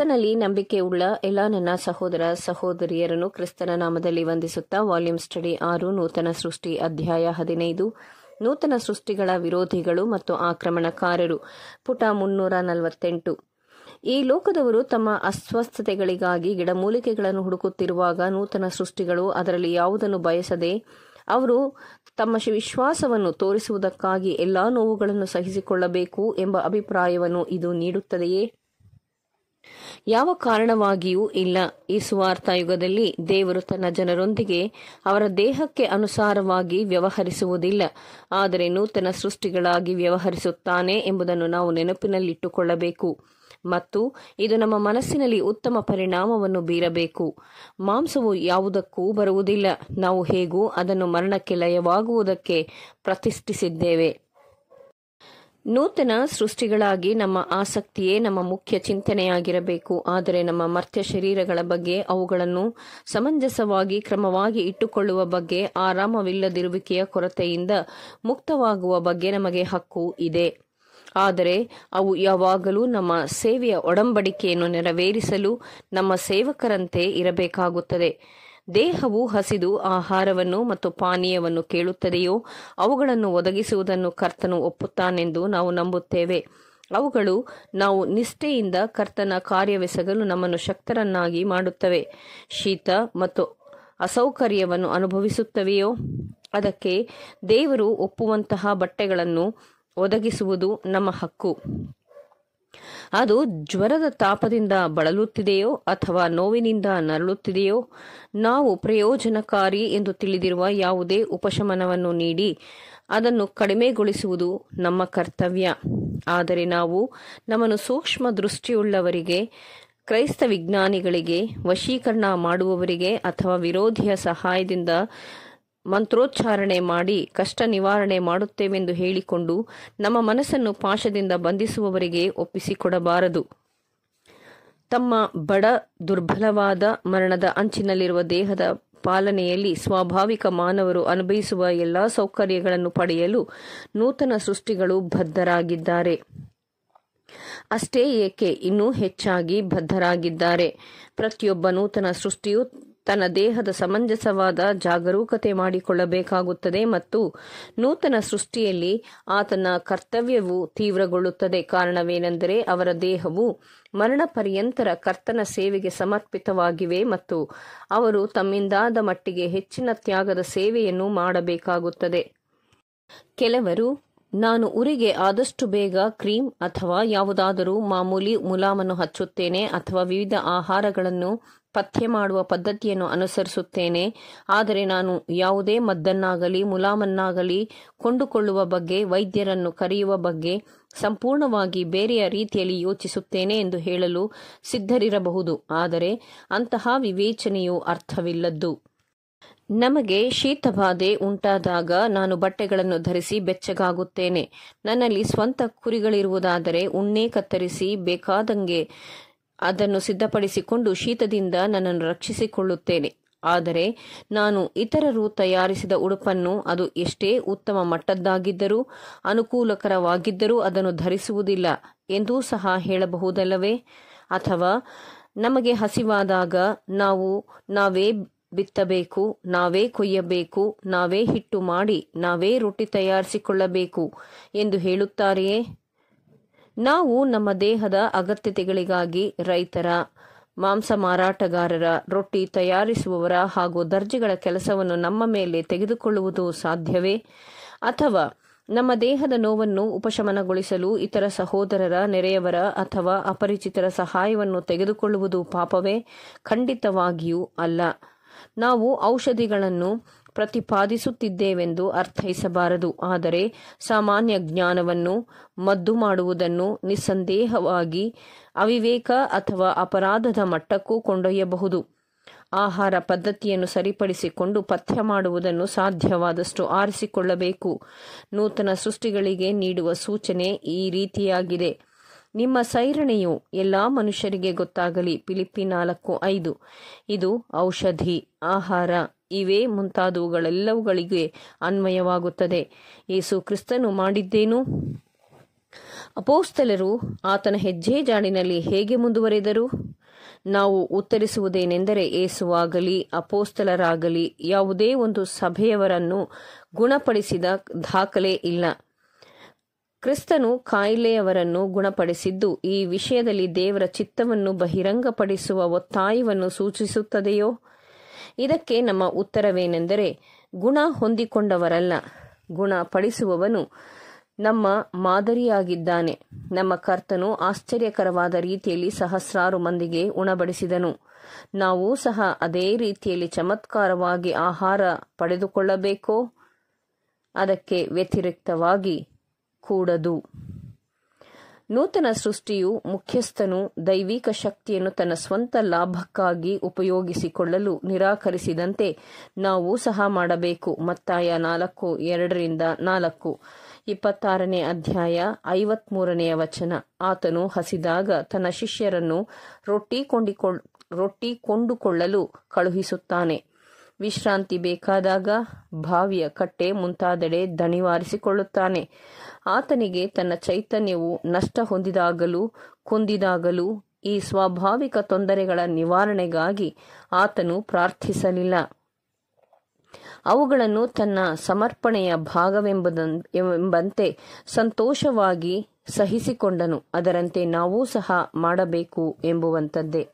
ಕರ್ತನಲ್ಲಿ ನಂಬಿಕೆಯುಳ್ಳ ಎಲ್ಲ ನನ್ನ ಸಹೋದರ ಸಹೋದರಿಯರನ್ನು ಕ್ರಿಸ್ತನ ನಾಮದಲ್ಲಿ ವಂದಿಸುತ್ತಾ ವಾಲ್ಯೂಮ್ ಸ್ಟಡಿ ಆರು ನೂತನ ಸೃಷ್ಟಿ ಅಧ್ಯಾಯ ಹದಿನೈದು ನೂತನ ಸೃಷ್ಟಿಗಳ ವಿರೋಧಿಗಳು ಮತ್ತು ಆಕ್ರಮಣಕಾರರು ಪುಟ ಮುನ್ನೂರ ನಲವತ್ತೆಂಟು ಈ ಲೋಕದವರು ತಮ್ಮ ಅಸ್ವಸ್ಥತೆಗಳಿಗಾಗಿ ಗಿಡಮೂಲಿಕೆಗಳನ್ನು ಹುಡುಕುತ್ತಿರುವಾಗ ನೂತನ ಸೃಷ್ಟಿಗಳು ಅದರಲ್ಲಿ ಯಾವುದನ್ನು ಬಯಸದೆ ಅವರು ತಮ್ಮ ವಿಶ್ವಾಸವನ್ನು ತೋರಿಸುವುದಕ್ಕಾಗಿ ಎಲ್ಲಾ ನೋವುಗಳನ್ನು ಸಹಿಸಿಕೊಳ್ಳಬೇಕು ಎಂಬ ಅಭಿಪ್ರಾಯವನ್ನು ಇದು ನೀಡುತ್ತದೆಯೇ ಯಾವ ಕಾರಣವಾಗಿಯೂ ಇಲ್ಲ ಈ ಯುಗದಲ್ಲಿ ದೇವರು ತನ್ನ ಜನರೊಂದಿಗೆ ಅವರ ದೇಹಕ್ಕೆ ಅನುಸಾರವಾಗಿ ವ್ಯವಹರಿಸುವುದಿಲ್ಲ ಆದರೆ ನೂತನ ಸೃಷ್ಟಿಗಳಾಗಿ ವ್ಯವಹರಿಸುತ್ತಾನೆ ಎಂಬುದನ್ನು ನಾವು ನೆನಪಿನಲ್ಲಿಟ್ಟುಕೊಳ್ಳಬೇಕು ಮತ್ತು ಇದು ನಮ್ಮ ಮನಸ್ಸಿನಲ್ಲಿ ಉತ್ತಮ ಪರಿಣಾಮವನ್ನು ಬೀರಬೇಕು ಮಾಂಸವು ಯಾವುದಕ್ಕೂ ಬರುವುದಿಲ್ಲ ನಾವು ಹೇಗೂ ಅದನ್ನು ಮರಣಕ್ಕೆ ಲಯವಾಗುವುದಕ್ಕೆ ಪ್ರತಿಷ್ಠಿಸಿದ್ದೇವೆ ನೂತನ ಸೃಷ್ಟಿಗಳಾಗಿ ನಮ್ಮ ಆಸಕ್ತಿಯೇ ನಮ್ಮ ಮುಖ್ಯ ಚಿಂತನೆಯಾಗಿರಬೇಕು ಆದರೆ ನಮ್ಮ ಮರ್ತ್ಯ ಶರೀರಗಳ ಬಗ್ಗೆ ಅವುಗಳನ್ನು ಸಮಂಜಸವಾಗಿ ಕ್ರಮವಾಗಿ ಇಟ್ಟುಕೊಳ್ಳುವ ಬಗ್ಗೆ ಆರಾಮವಿಲ್ಲದಿರುವಿಕೆಯ ಕೊರತೆಯಿಂದ ಮುಕ್ತವಾಗುವ ಬಗ್ಗೆ ನಮಗೆ ಹಕ್ಕು ಇದೆ ಆದರೆ ಅವು ಯಾವಾಗಲೂ ನಮ್ಮ ಸೇವೆಯ ಒಡಂಬಡಿಕೆಯನ್ನು ನೆರವೇರಿಸಲು ನಮ್ಮ ಸೇವಕರಂತೆ ಇರಬೇಕಾಗುತ್ತದೆ ದೇಹವು ಹಸಿದು ಆಹಾರವನ್ನು ಮತ್ತು ಪಾನೀಯವನ್ನು ಕೇಳುತ್ತದೆಯೋ ಅವುಗಳನ್ನು ಒದಗಿಸುವುದನ್ನು ಕರ್ತನು ಒಪ್ಪುತ್ತಾನೆಂದು ನಾವು ನಂಬುತ್ತೇವೆ ಅವುಗಳು ನಾವು ನಿಷ್ಠೆಯಿಂದ ಕರ್ತನ ಕಾರ್ಯವೆಸಗಲು ನಮ್ಮನ್ನು ಶಕ್ತರನ್ನಾಗಿ ಮಾಡುತ್ತವೆ ಶೀತ ಮತ್ತು ಅಸೌಕರ್ಯವನ್ನು ಅನುಭವಿಸುತ್ತವೆಯೋ ಅದಕ್ಕೆ ದೇವರು ಒಪ್ಪುವಂತಹ ಬಟ್ಟೆಗಳನ್ನು ಒದಗಿಸುವುದು ನಮ್ಮ ಹಕ್ಕು ಅದು ಜ್ವರದ ತಾಪದಿಂದ ಬಳಲುತ್ತಿದೆಯೋ ಅಥವಾ ನೋವಿನಿಂದ ನರಳುತ್ತಿದೆಯೋ ನಾವು ಪ್ರಯೋಜನಕಾರಿ ಎಂದು ತಿಳಿದಿರುವ ಯಾವುದೇ ಉಪಶಮನವನ್ನು ನೀಡಿ ಅದನ್ನು ಕಡಿಮೆಗೊಳಿಸುವುದು ನಮ್ಮ ಕರ್ತವ್ಯ ಆದರೆ ನಾವು ನಮ್ಮನ್ನು ಸೂಕ್ಷ್ಮ ದೃಷ್ಟಿಯುಳ್ಳವರಿಗೆ ಕ್ರೈಸ್ತ ವಿಜ್ಞಾನಿಗಳಿಗೆ ವಶೀಕರಣ ಮಾಡುವವರಿಗೆ ಅಥವಾ ವಿರೋಧಿಯ ಸಹಾಯದಿಂದ ಮಂತ್ರೋಚ್ಚಾರಣೆ ಮಾಡಿ ಕಷ್ಟ ನಿವಾರಣೆ ಮಾಡುತ್ತೇವೆಂದು ಹೇಳಿಕೊಂಡು ನಮ್ಮ ಮನಸ್ಸನ್ನು ಪಾಶದಿಂದ ಬಂಧಿಸುವವರಿಗೆ ಒಪ್ಪಿಸಿಕೊಡಬಾರದು ತಮ್ಮ ಬಡ ದುರ್ಬಲವಾದ ಮರಣದ ಅಂಚಿನಲ್ಲಿರುವ ದೇಹದ ಪಾಲನೆಯಲ್ಲಿ ಸ್ವಾಭಾವಿಕ ಮಾನವರು ಅನುಭವಿಸುವ ಎಲ್ಲ ಸೌಕರ್ಯಗಳನ್ನು ಪಡೆಯಲು ನೂತನ ಸೃಷ್ಟಿಗಳು ಬದ್ಧರಾಗಿದ್ದಾರೆ ಅಷ್ಟೇ ಏಕೆ ಇನ್ನೂ ಹೆಚ್ಚಾಗಿ ಬದ್ಧರಾಗಿದ್ದಾರೆ ಪ್ರತಿಯೊಬ್ಬ ನೂತನ ಸೃಷ್ಟಿಯು ತನ್ನ ದೇಹದ ಸಮಂಜಸವಾದ ಜಾಗರೂಕತೆ ಮಾಡಿಕೊಳ್ಳಬೇಕಾಗುತ್ತದೆ ಮತ್ತು ನೂತನ ಸೃಷ್ಟಿಯಲ್ಲಿ ಆತನ ಕರ್ತವ್ಯವು ತೀವ್ರಗೊಳ್ಳುತ್ತದೆ ಕಾರಣವೇನೆಂದರೆ ಅವರ ದೇಹವು ಮರಣ ಪರ್ಯಂತರ ಕರ್ತನ ಸೇವೆಗೆ ಸಮರ್ಪಿತವಾಗಿವೆ ಮತ್ತು ಅವರು ತಮ್ಮಿಂದಾದ ಮಟ್ಟಿಗೆ ಹೆಚ್ಚಿನ ತ್ಯಾಗದ ಸೇವೆಯನ್ನು ಮಾಡಬೇಕಾಗುತ್ತದೆ ಕೆಲವರು ನಾನು ಉರಿಗೆ ಆದಷ್ಟು ಬೇಗ ಕ್ರೀಮ್ ಅಥವಾ ಯಾವುದಾದರೂ ಮಾಮೂಲಿ ಮುಲಾಮನ್ನು ಹಚ್ಚುತ್ತೇನೆ ಅಥವಾ ವಿವಿಧ ಆಹಾರಗಳನ್ನು ಪಥ್ಯ ಮಾಡುವ ಪದ್ಧತಿಯನ್ನು ಅನುಸರಿಸುತ್ತೇನೆ ಆದರೆ ನಾನು ಯಾವುದೇ ಮದ್ದನ್ನಾಗಲಿ ಮುಲಾಮನ್ನಾಗಲಿ ಕೊಂಡುಕೊಳ್ಳುವ ಬಗ್ಗೆ ವೈದ್ಯರನ್ನು ಕರೆಯುವ ಬಗ್ಗೆ ಸಂಪೂರ್ಣವಾಗಿ ಬೇರೆಯ ರೀತಿಯಲ್ಲಿ ಯೋಚಿಸುತ್ತೇನೆ ಎಂದು ಹೇಳಲು ಸಿದ್ಧರಿರಬಹುದು ಆದರೆ ಅಂತಹ ವಿವೇಚನೆಯು ಅರ್ಥವಿಲ್ಲದ್ದು ನಮಗೆ ಶೀತಬಾಧೆ ಉಂಟಾದಾಗ ನಾನು ಬಟ್ಟೆಗಳನ್ನು ಧರಿಸಿ ಬೆಚ್ಚಗಾಗುತ್ತೇನೆ ನನ್ನಲ್ಲಿ ಸ್ವಂತ ಕುರಿಗಳಿರುವುದಾದರೆ ಉಣ್ಣೆ ಕತ್ತರಿಸಿ ಬೇಕಾದಂಗೆ ಅದನ್ನು ಸಿದ್ಧಪಡಿಸಿಕೊಂಡು ಶೀತದಿಂದ ನನ್ನನ್ನು ರಕ್ಷಿಸಿಕೊಳ್ಳುತ್ತೇನೆ ಆದರೆ ನಾನು ಇತರರು ತಯಾರಿಸಿದ ಉಡುಪನ್ನು ಅದು ಎಷ್ಟೇ ಉತ್ತಮ ಮಟ್ಟದ್ದಾಗಿದ್ದರೂ ಅನುಕೂಲಕರವಾಗಿದ್ದರೂ ಅದನ್ನು ಧರಿಸುವುದಿಲ್ಲ ಎಂದೂ ಸಹ ಹೇಳಬಹುದಲ್ಲವೇ ಅಥವಾ ನಮಗೆ ಹಸಿವಾದಾಗ ನಾವು ನಾವೇ ಬಿತ್ತಬೇಕು ನಾವೇ ಕೊಯ್ಯಬೇಕು ನಾವೇ ಹಿಟ್ಟು ಮಾಡಿ ನಾವೇ ರೊಟ್ಟಿ ತಯಾರಿಸಿಕೊಳ್ಳಬೇಕು ಎಂದು ಹೇಳುತ್ತಾರೆಯೇ ನಾವು ನಮ್ಮ ದೇಹದ ಅಗತ್ಯತೆಗಳಿಗಾಗಿ ರೈತರ ಮಾಂಸ ಮಾರಾಟಗಾರರ ರೊಟ್ಟಿ ತಯಾರಿಸುವವರ ಹಾಗೂ ದರ್ಜೆಗಳ ಕೆಲಸವನ್ನು ನಮ್ಮ ಮೇಲೆ ತೆಗೆದುಕೊಳ್ಳುವುದು ಸಾಧ್ಯವೇ ಅಥವಾ ನಮ್ಮ ದೇಹದ ನೋವನ್ನು ಉಪಶಮನಗೊಳಿಸಲು ಇತರ ಸಹೋದರರ ನೆರೆಯವರ ಅಥವಾ ಅಪರಿಚಿತರ ಸಹಾಯವನ್ನು ತೆಗೆದುಕೊಳ್ಳುವುದು ಪಾಪವೇ ಖಂಡಿತವಾಗಿಯೂ ಅಲ್ಲ ನಾವು ಔಷಧಿಗಳನ್ನು ಪ್ರತಿಪಾದಿಸುತ್ತಿದ್ದೇವೆಂದು ಅರ್ಥೈಸಬಾರದು ಆದರೆ ಸಾಮಾನ್ಯ ಜ್ಞಾನವನ್ನು ಮದ್ದು ಮಾಡುವುದನ್ನು ನಿಸ್ಸಂದೇಹವಾಗಿ ಅವಿವೇಕ ಅಥವಾ ಅಪರಾಧದ ಮಟ್ಟಕ್ಕೂ ಕೊಂಡೊಯ್ಯಬಹುದು ಆಹಾರ ಪದ್ಧತಿಯನ್ನು ಸರಿಪಡಿಸಿಕೊಂಡು ಪಥ್ಯ ಮಾಡುವುದನ್ನು ಸಾಧ್ಯವಾದಷ್ಟು ಆರಿಸಿಕೊಳ್ಳಬೇಕು ನೂತನ ಸೃಷ್ಟಿಗಳಿಗೆ ನೀಡುವ ಸೂಚನೆ ಈ ರೀತಿಯಾಗಿದೆ ನಿಮ್ಮ ಸೈರಣೆಯು ಎಲ್ಲಾ ಮನುಷ್ಯರಿಗೆ ಗೊತ್ತಾಗಲಿ ಪಿಲಿಪಿ ನಾಲ್ಕು ಐದು ಇದು ಔಷಧಿ ಆಹಾರ ಇವೇ ಮುಂತಾದವುಗಳೆಲ್ಲವುಗಳಿಗೆ ಅನ್ವಯವಾಗುತ್ತದೆ ಏಸು ಕ್ರಿಸ್ತನು ಮಾಡಿದ್ದೇನು ಅಪೋಸ್ತಲರು ಆತನ ಹೆಜ್ಜೆ ಜಾಡಿನಲ್ಲಿ ಹೇಗೆ ಮುಂದುವರೆದರು ನಾವು ಉತ್ತರಿಸುವುದೇನೆಂದರೆ ಏಸುವಾಗಲಿ ಅಪೋಸ್ತಲರಾಗಲಿ ಯಾವುದೇ ಒಂದು ಸಭೆಯವರನ್ನು ಗುಣಪಡಿಸಿದ ದಾಖಲೆ ಇಲ್ಲ ಕ್ರಿಸ್ತನು ಕಾಯಿಲೆಯವರನ್ನು ಗುಣಪಡಿಸಿದ್ದು ಈ ವಿಷಯದಲ್ಲಿ ದೇವರ ಚಿತ್ತವನ್ನು ಬಹಿರಂಗಪಡಿಸುವ ಒತ್ತಾಯವನ್ನು ಸೂಚಿಸುತ್ತದೆಯೋ ಇದಕ್ಕೆ ನಮ್ಮ ಉತ್ತರವೇನೆಂದರೆ ಗುಣ ಹೊಂದಿಕೊಂಡವರಲ್ಲ ಗುಣ ಪಡಿಸುವವನು ನಮ್ಮ ಮಾದರಿಯಾಗಿದ್ದಾನೆ ನಮ್ಮ ಕರ್ತನು ಆಶ್ಚರ್ಯಕರವಾದ ರೀತಿಯಲ್ಲಿ ಸಹಸ್ರಾರು ಮಂದಿಗೆ ಉಣಬಡಿಸಿದನು ನಾವು ಸಹ ಅದೇ ರೀತಿಯಲ್ಲಿ ಚಮತ್ಕಾರವಾಗಿ ಆಹಾರ ಪಡೆದುಕೊಳ್ಳಬೇಕೋ ಅದಕ್ಕೆ ವ್ಯತಿರಿಕ್ತವಾಗಿ ಕೂಡದು ನೂತನ ಸೃಷ್ಟಿಯು ಮುಖ್ಯಸ್ಥನು ದೈವಿಕ ಶಕ್ತಿಯನ್ನು ತನ್ನ ಸ್ವಂತ ಲಾಭಕ್ಕಾಗಿ ಉಪಯೋಗಿಸಿಕೊಳ್ಳಲು ನಿರಾಕರಿಸಿದಂತೆ ನಾವು ಸಹ ಮಾಡಬೇಕು ಮತ್ತಾಯ ನಾಲ್ಕು ಎರಡರಿಂದ ನಾಲ್ಕು ಇಪ್ಪತ್ತಾರನೇ ಅಧ್ಯಾಯ ಐವತ್ಮೂರನೆಯ ವಚನ ಆತನು ಹಸಿದಾಗ ತನ್ನ ಶಿಷ್ಯರನ್ನು ರೊಟ್ಟಿ ಕೊಂಡಿಕೊಂಡು ರೊಟ್ಟಿ ಕೊಂಡುಕೊಳ್ಳಲು ಕಳುಹಿಸುತ್ತಾನೆ ವಿಶ್ರಾಂತಿ ಬೇಕಾದಾಗ ಭಾವಿಯ ಕಟ್ಟೆ ಮುಂತಾದೆಡೆ ದಣಿವಾರಿಸಿಕೊಳ್ಳುತ್ತಾನೆ ಆತನಿಗೆ ತನ್ನ ಚೈತನ್ಯವು ನಷ್ಟ ಹೊಂದಿದಾಗಲೂ ಕುಂದಿದಾಗಲೂ ಈ ಸ್ವಾಭಾವಿಕ ತೊಂದರೆಗಳ ನಿವಾರಣೆಗಾಗಿ ಆತನು ಪ್ರಾರ್ಥಿಸಲಿಲ್ಲ ಅವುಗಳನ್ನು ತನ್ನ ಸಮರ್ಪಣೆಯ ಭಾಗವೆಂಬಂತೆ ಸಂತೋಷವಾಗಿ ಸಹಿಸಿಕೊಂಡನು ಅದರಂತೆ ನಾವೂ ಸಹ ಮಾಡಬೇಕು ಎಂಬುವಂಥದ್ದೇ